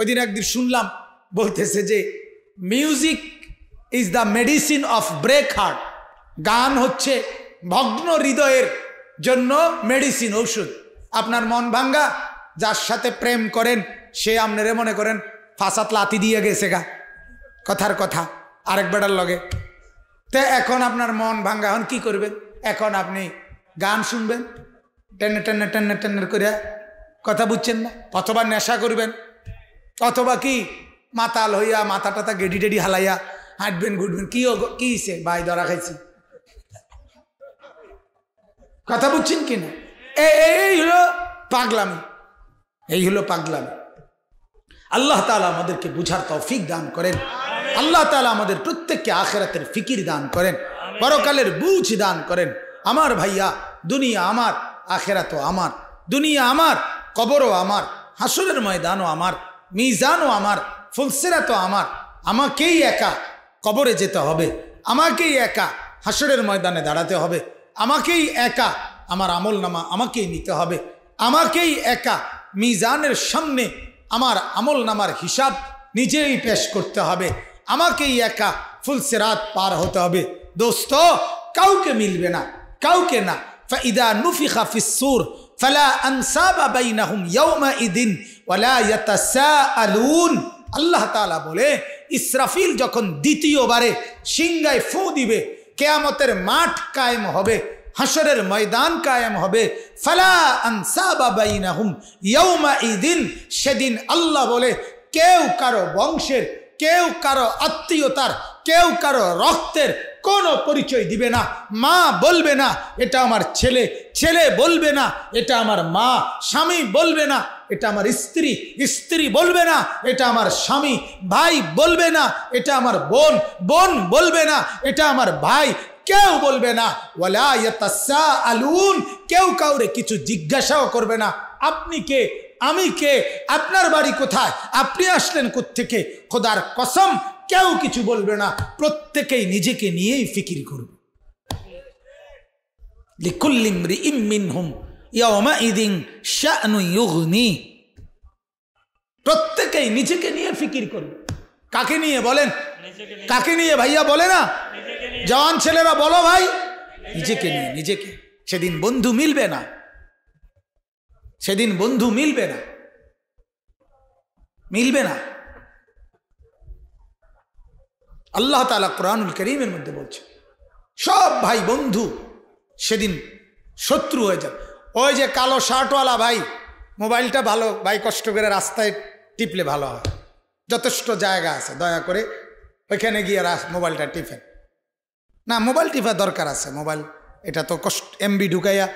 ওই দিন একদিন শুনলাম বলতেছে যে music is the medicine of break heart গান হচ্ছে ভগ্ন হৃদয়ের জন্য মেডিসিন ঔষধ আপনার মন ভাঙ্গা যার সাথে প্রেম করেন সে আপনারে মনে করেন ফাঁসাত লাতি দিয়ে গেছে গা কথার কথা আরেক বেটার লগে তে এখন আপনার মন ভাঙ্গা হন কী করবেন এখন আপনি গান শুনবেন টেনে টেনে টেনে টেনে করে কথা বুঝছেন না অথবা নেশা করবেন অথবা কি মাতাল হইয়া মাথা টাথা গেডি টেডি হালাইয়া হাঁটবেন ঘুরবেন কি কি ভাই ধরা খাইছি কথা বুঝছেন কিনা এই হলো পাগলামি এই হলো পাগলামি আল্লাহ তালা আমাদেরকে বুঝার তৌফিক দান করেন আল্লাহ তালা আমাদের প্রত্যেককে আখেরাতের ফিকির দান করেন পরকালের বুঝ দান করেন আমার ভাইয়া দুনিয়া আমার আখেরাতও আমার দুনিয়া আমার কবরও আমার হাসুরের ময়দানও আমার মিজানও আমার ফুলসেরা তো আমার আমাকেই একা কবরে যেতে হবে আমাকেই একা হাসরের ময়দানে দাঁড়াতে হবে আমাকেই একা আমার আমল নামা আমাকেই নিতে হবে আমাকেই একা মিজানের সামনে আমার আমল নামার হিসাব নিজেই পেশ করতে হবে আমাকেই একা ফুলসেরাত পার হতে হবে দোস্ত কাউকে মিলবে না কাউকে না ফাইদা খাফিস সুর ফালা আনসাবা বাইনাহুম ইয়াউমা ইদিন আল্লাহ তালা বলে ইসরাফিল যখন দ্বিতীয়বারে সিংগায় ফু দিবে কেয়ামতের মাঠ কায়েম হবে হাসরের ময়দান কায়েম হবে ফালা ইদিন সেদিন আল্লাহ বলে কেউ কারো বংশের কেউ কারো আত্মীয়তার কেউ কারো রক্তের কোনো পরিচয় দিবে না মা বলবে না এটা আমার ছেলে ছেলে বলবে না এটা আমার মা স্বামী বলবে না এটা আমার স্ত্রী স্ত্রী বলবে না এটা আমার স্বামী ভাই বলবে না এটা আমার বোন বোন বলবে না এটা আমার ভাই কেউ বলবে না আলুন কেউ কাউরে কিছু জিজ্ঞাসাও করবে না আপনি কে আমি কে আপনার বাড়ি কোথায় আপনি আসলেন থেকে খোদার কসম কেউ কিছু বলবে না প্রত্যেকেই নিজেকে নিয়েই ফিকির করবে লিকুল্লিম রি হুম ইয়মা ইদিন প্রত্যেকেই নিজেকে নিয়ে ফিকির করবে কাকে নিয়ে বলেন কাকে নিয়ে ভাইয়া বলে না জওয়ান ছেলেরা বলো ভাই নিজেকে নিয়ে নিজেকে সেদিন বন্ধু মিলবে না সেদিন বন্ধু মিলবে না মিলবে না আল্লাহ তালা কোরআনুল করিমের মধ্যে বলছে সব ভাই বন্ধু সেদিন শত্রু হয়ে যাবে ওই যে কালো শার্টওয়ালা ভাই মোবাইলটা ভালো ভাই কষ্ট করে রাস্তায় টিপলে ভালো হয় যথেষ্ট জায়গা আছে দয়া করে ওইখানে গিয়ে রাস মোবাইলটা টিফেন না মোবাইল টিপার দরকার আছে মোবাইল এটা তো কষ্ট এমবি ঢুকাইয়া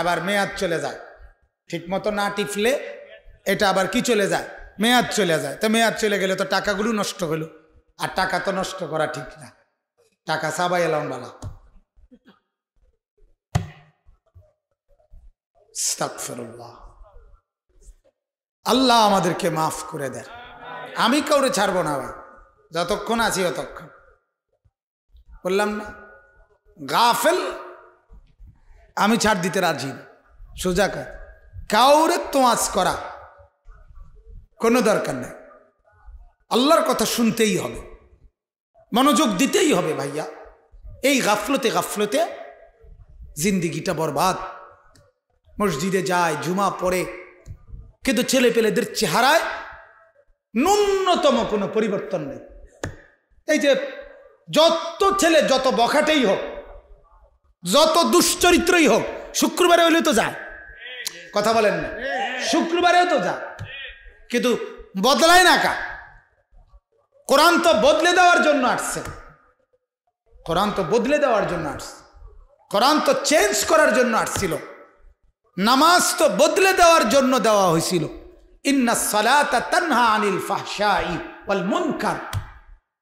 আবার মেয়াদ চলে যায় ঠিকমতো না টিপলে এটা আবার কি চলে যায় মেয়াদ চলে যায় তো মেয়াদ চলে গেলে তো টাকাগুলো নষ্ট হলো আর টাকা তো নষ্ট করা ঠিক না টাকা সাবাই এলাম বালা আল্লাহ আমাদেরকে মাফ করে দেন আমি কাউরে ছাড়বো না ভাই যতক্ষণ আছি অতক্ষণ বললাম না গাফেল আমি ছাড় দিতে রাজি সোজা কাজ কাউরে আজ করা কোনো দরকার নেই আল্লাহর কথা শুনতেই হবে মনোযোগ দিতেই হবে ভাইয়া এই গাফলতে গাফলতে জিন্দিগিটা বরবাদ মসজিদে যায় জুমা পড়ে কিন্তু ছেলে পেলেদের চেহারায় ন্যূনতম কোনো পরিবর্তন নেই এই যে যত ছেলে যত বখাটেই হোক যত দুশ্চরিত্রই হোক শুক্রবারে হইলে তো যায় কথা বলেন না শুক্রবারেও তো যায় কিন্তু বদলায় না কা কোরআন তো বদলে দেওয়ার জন্য আসছে কোরআন তো বদলে দেওয়ার জন্য আসছে কোরআন তো চেঞ্জ করার জন্য আসছিল নামাজ তো বদলে দেওয়ার জন্য দেওয়া হয়েছিল ইন্না সালাতা তানহা আনিল ফাহশাই ওয়াল মুনকার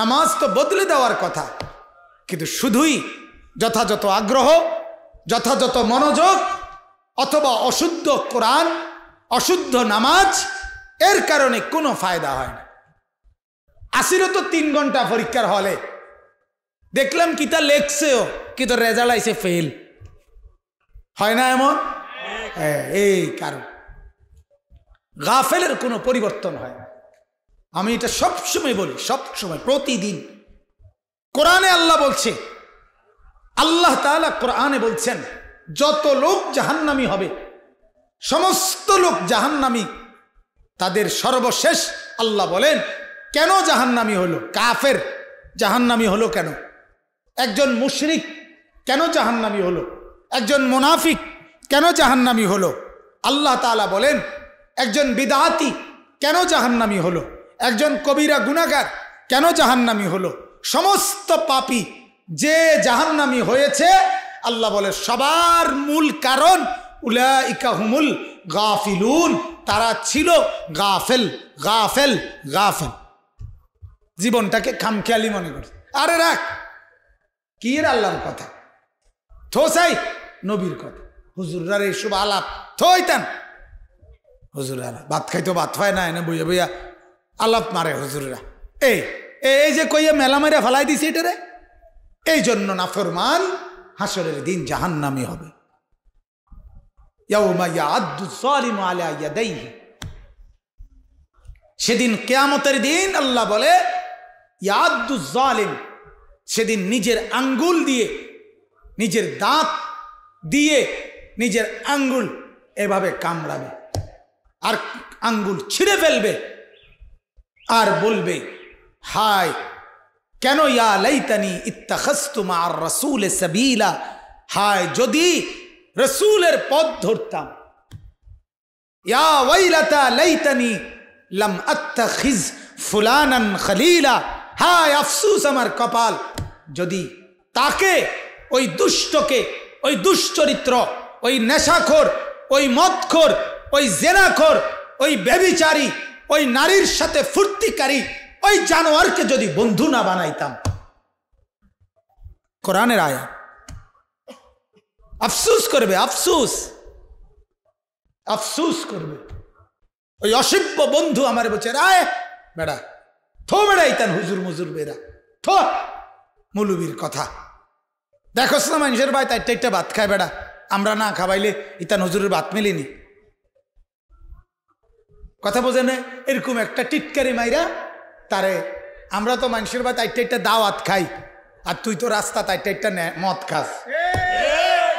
নামাজ তো বদলে দেওয়ার কথা কিন্তু শুধুই যথাযথ আগ্রহ যথাযথ মনোযোগ অথবা অশুদ্ধ কোরআন অশুদ্ধ নামাজ এর কারণে কোনো ফায়দা হয় না আসিল তো তিন ঘন্টা পরীক্ষার হলে দেখলাম কিতা লেখছেও কিন্তু রেজাল্ট আইসে ফেল হয় না এমন এই কারণ গাফেলের কোনো পরিবর্তন হয় না আমি এটা সবসময় বলি সবসময় প্রতিদিন কোরআনে আল্লাহ বলছে আল্লাহ তালা কোরআনে বলছেন যত লোক জাহান্নামি হবে সমস্ত লোক জাহান্নামি তাদের সর্বশেষ আল্লাহ বলেন কেন জাহান্নামি হলো কাফের জাহান্নামি হলো কেন একজন মুশরিক কেন জাহান্নামি হলো একজন মুনাফিক কেন জাহান্নামি হলো আল্লাহ তালা বলেন একজন বিদাহাতি কেন জাহান্নামি হলো একজন কবিরা গুণাগার কেন জাহান্নামি হলো সমস্ত পাপি যে জাহান্নামি হয়েছে আল্লাহ বলে সবার মূল কারণ উল্লাহমুল গাফিলুন তারা ছিল গাফেল গাফেল গাফেল জীবনটাকে খামখেয়ালি মনে করছে আরে রাখ কি এর আল্লাহর কথা থোসাই নবীর কথা হুজুরার এইসব আলাপ থইতেন হুজুরারা ভাত খাইতো ভাত হয় না এনে বইয়া বইয়া আলাপ মারে হুজুরা এই এই যে কইয়া মেলা মেরে ফেলাই দিছে এটারে এই জন্য নাফরমান হাসরের দিন জাহান নামি হবে সেদিন কেয়ামতের দিন আল্লাহ বলে সেদিন নিজের আঙ্গুল দিয়ে নিজের দাঁত দিয়ে নিজের আঙ্গুল এভাবে কামড়াবে আর আঙ্গুল ছিঁড়ে ফেলবে আর বলবে হায় কেন ইয়া লাইতানি ইত্তাখাস্তুমা আর রসুল সাবিলা হায় যদি রসুলের পথ ধরতাম ইয়া ওয়াইলাতা লাইতানি লাম আত্তাখিজ ফুলানান খলিলা হায় আফসুস আমার কপাল যদি তাকে ওই দুষ্টকে ওই দুশ্চরিত্র ওই নেশাখোর ওই মদখোর ওই জেনাখোর ওই ব্যবিচারী ওই নারীর সাথে ফুর্তিকারী ওই জানোয়ারকে যদি বন্ধু না বানাইতাম কোরআনের আয়া আফসুস করবে আফসুস আফসুস করবে ওই অসভ্য বন্ধু আমার বলছে রায় বেড়া থো বেড়াইতান হুজুর মুজুর বেড়া থো মুলুবির কথা দেখো না মানুষের ভাই তাই টেকটা ভাত খায় বেড়া আমরা না খাবাইলে ইতা নজরের বাত মেলেনি কথা বোঝে না এরকম একটা টিটকারি মাইরা তারে আমরা তো মানুষের বা তাইটা একটা দাওয়াত খাই আর তুই তো রাস্তা তাইটা একটা মদ খাস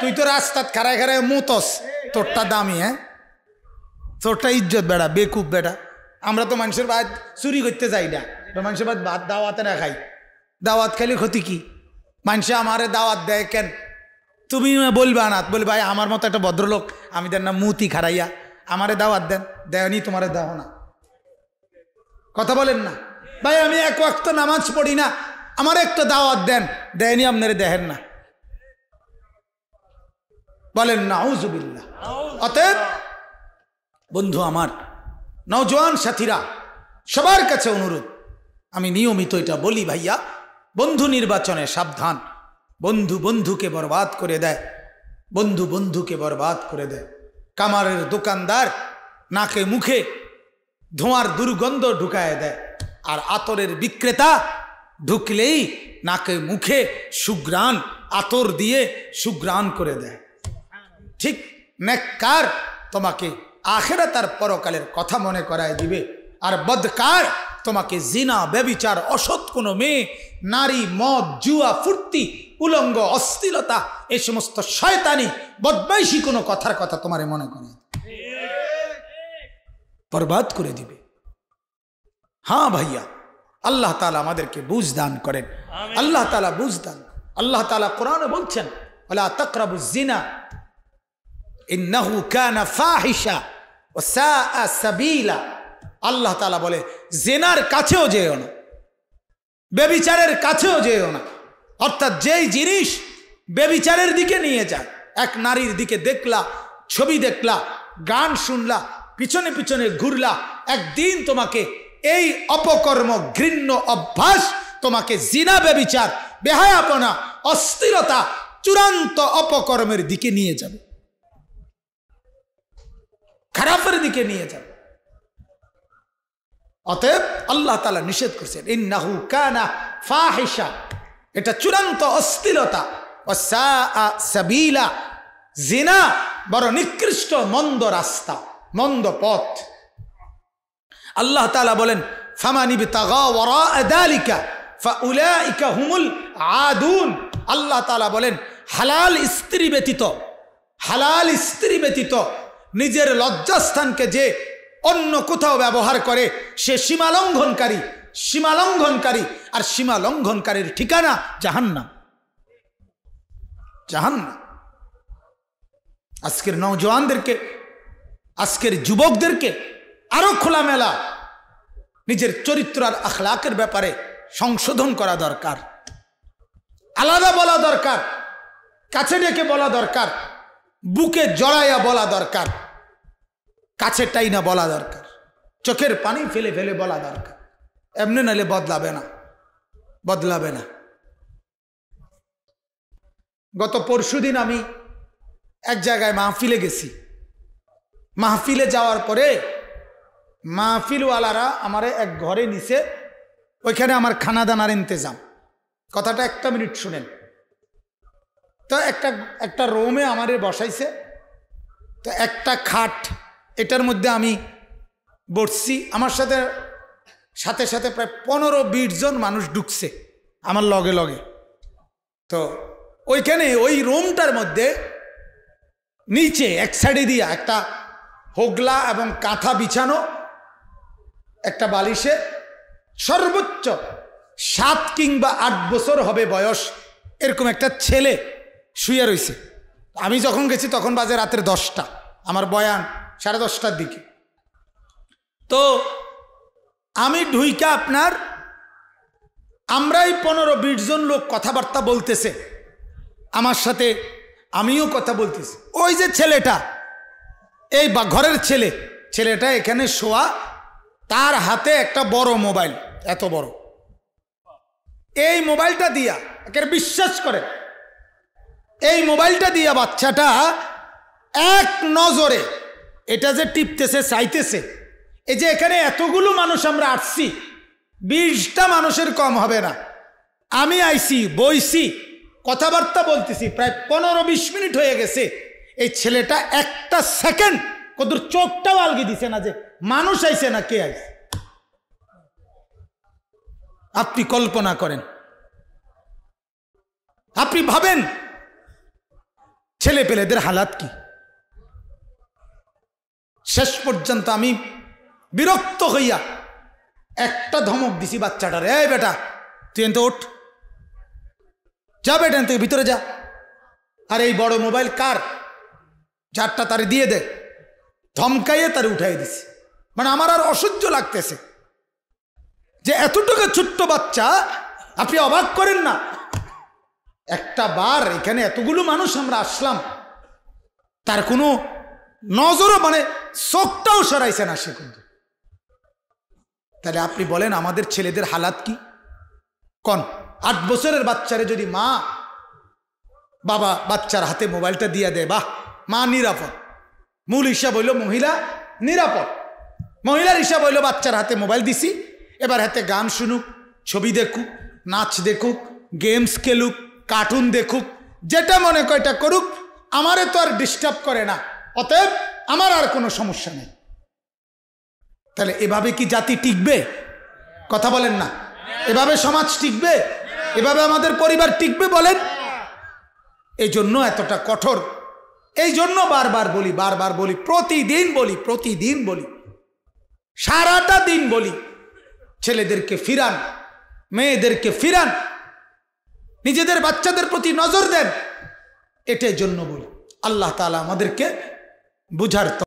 তুই তো রাস্তাত খারাই খারায় মুতস তোরটা দামি হ্যাঁ তোরটা ইজ্জত বেড়া বেকুব বেড়া আমরা তো মানুষের বাদ চুরি করতে যাই না মানুষের বাদ ভাত দাওয়াতে না খাই দাওয়াত খাইলে ক্ষতি কি মানুষে আমারে দাওয়াত দেয় কেন তুমি বলবে আনাত বলি ভাই আমার মতো একটা ভদ্রলোক আমি দেন না মুতি খারাইয়া আমারে দাওয়াত দেন দেয়নি তোমারে দাও না কথা বলেন না ভাই আমি এক ওয়াক্ত নামাজ পড়ি না আমার একটা দাওয়াত দেন দেয়নি আপনারে দেখেন না বলেন না আউজুবিল্লা অতএব বন্ধু আমার নওজোয়ান সাথীরা সবার কাছে অনুরোধ আমি নিয়মিত এটা বলি ভাইয়া বন্ধু নির্বাচনে সাবধান বন্ধু বন্ধুকে বরবাদ করে দেয় বন্ধু বন্ধুকে বরবাদ করে দেয় কামারের দোকানদার নাকে মুখে ধোঁয়ার দুর্গন্ধ ঢুকায় দেয় আর আতরের বিক্রেতা ঢুকলেই নাকে মুখে সুগ্রাণ আতর দিয়ে সুগ্রাণ করে দেয় ঠিক নেককার তোমাকে আখেরা তার পরকালের কথা মনে করায় দিবে আর বদকার তোমাকে জিনা ব্যবিচার অসৎ কোনো মেয়ে নারী মদ জুয়া ফুর্তি উলঙ্গ অস্থিলতা এ সমস্ত শয়তানি বদমাইশি কোনো কথার কথা তোমার মনে করে বরবাদ করে দিবে হ্যাঁ ভাইয়া আল্লাহ তালা আমাদেরকে বুঝ দান করেন আল্লাহ তালা বুঝ দান আল্লাহ তালা কোরআন বলছেন ওলা তকরাবু জিনা ইন্নাহু কানা ফাহিশা ও সাবিলা আল্লাহ তালা বলে জেনার কাছেও যেও না বেবিচারের কাছেও যেও না অর্থাৎ যেই জিনিস বেবিচারের দিকে নিয়ে যায় এক নারীর দিকে দেখলা ছবি দেখলা গান শুনলা পিছনে পিছনে ঘুরলা একদিন তোমাকে এই অপকর্ম ঘৃণ্য অভ্যাস তোমাকে জিনা বেবিচার বেহায়াপনা অস্থিরতা চূড়ান্ত অপকর্মের দিকে নিয়ে যাবে খারাপের দিকে নিয়ে যাবে অতএব আল্লাহ তালা নিষেধ করছেন ইন্নাহু কানা ফাহিসা এটা চূড়ান্ত অস্থিরতা সাবিলা জিনা বড় নিকৃষ্ট মন্দ রাস্তা মন্দ পথ আল্লাহ তালা বলেন ফামানিবি তাগালিকা ফাউলাইকা হুমুল আদুন আল্লাহ তালা বলেন হালাল স্ত্রী ব্যতীত হালাল স্ত্রী ব্যতীত নিজের লজ্জাস্থানকে যে অন্য কোথাও ব্যবহার করে সে সীমালঙ্ঘনকারী সীমা লঙ্ঘনকারী আর সীমা লঙ্ঘনকারীর ঠিকানা জাহান্না জাহান্না আজকের নওজোয়ানদেরকে আজকের যুবকদেরকে আরও খোলামেলা নিজের চরিত্র আর আখলাকের ব্যাপারে সংশোধন করা দরকার আলাদা বলা দরকার কাছে ডেকে বলা দরকার বুকে জড়াইয়া বলা দরকার কাছে টাইনা বলা দরকার চোখের পানি ফেলে ফেলে বলা দরকার এমনি নাইলে বদলাবে না বদলাবে না গত পরশু দিন আমি এক জায়গায় মাহফিলে গেছি মাহফিলে যাওয়ার পরে মাহফিলওয়ালারা আমারে এক ঘরে নিছে ওইখানে আমার খানা দানার ইন্তজাম কথাটা একটা মিনিট শুনেন তো একটা একটা রোমে আমারে বসাইছে তো একটা খাট এটার মধ্যে আমি বসছি আমার সাথে সাথে সাথে প্রায় পনেরো বিশ জন মানুষ ঢুকছে আমার লগে লগে তো ওইখানে ওই রুমটার মধ্যে নিচে এক সাইডে দিয়া একটা হোগলা এবং কাঁথা বিছানো একটা বালিশে সর্বোচ্চ সাত কিংবা আট বছর হবে বয়স এরকম একটা ছেলে শুয়ে রয়েছে আমি যখন গেছি তখন বাজে রাতের দশটা আমার বয়ান সাড়ে দশটার দিকে তো আমি ঢুইকা আপনার আমরাই পনেরো বিশ জন লোক কথাবার্তা বলতেছে আমার সাথে আমিও কথা বলতেছি ওই যে ছেলেটা এই বা ঘরের ছেলে ছেলেটা এখানে শোয়া তার হাতে একটা বড় মোবাইল এত বড় এই মোবাইলটা দিয়া একে বিশ্বাস করে এই মোবাইলটা দিয়া বাচ্চাটা এক নজরে এটা যে টিপতেছে চাইতেছে এই যে এখানে এতগুলো মানুষ আমরা আসছি বিশটা মানুষের কম হবে না আমি আইছি বইছি কথাবার্তা বলতেছি প্রায় পনেরো বিশ মিনিট হয়ে গেছে এই ছেলেটা একটা সেকেন্ড কদুর চোখটাও আলগি দিছে না যে মানুষ আইছে না কে আইছে আপনি কল্পনা করেন আপনি ভাবেন ছেলে পেলেদের হালাত কি শেষ পর্যন্ত আমি বিরক্ত হইয়া একটা ধমক দিছি বাচ্চাটার রে বেটা তুই এনতে ওঠ যা বেটা তুই ভিতরে যা আর এই বড় মোবাইল কার যারটা তারে দিয়ে দে ধমকাইয়ে তারে উঠাই দিছি মানে আমার আর অসহ্য লাগতেছে যে এতটুকু ছোট্ট বাচ্চা আপনি অবাক করেন না একটা বার এখানে এতগুলো মানুষ আমরা আসলাম তার কোনো নজরও মানে চোখটাও সরাইছে না সে কিন্তু তাহলে আপনি বলেন আমাদের ছেলেদের হালাত কি কন আট বছরের বাচ্চারে যদি মা বাবা বাচ্চার হাতে মোবাইলটা দিয়ে দেয় বাহ মা নিরাপদ মূল হিসাব হইল মহিলা নিরাপদ মহিলার হিসাব হইল বাচ্চার হাতে মোবাইল দিছি এবার হাতে গান শুনুক ছবি দেখুক নাচ দেখুক গেমস খেলুক কার্টুন দেখুক যেটা মনে কয়টা করুক আমারে তো আর ডিস্টার্ব করে না অতএব আমার আর কোনো সমস্যা নেই তাহলে এভাবে কি জাতি টিকবে কথা বলেন না এভাবে সমাজ টিকবে এভাবে আমাদের পরিবার টিকবে বলেন এই জন্য এতটা কঠোর এই জন্য বারবার বলি বারবার বলি প্রতিদিন বলি প্রতিদিন বলি সারাটা দিন বলি ছেলেদেরকে ফিরান মেয়েদেরকে ফিরান নিজেদের বাচ্চাদের প্রতি নজর দেন এটাই জন্য বলি আল্লাহ তালা আমাদেরকে বুঝার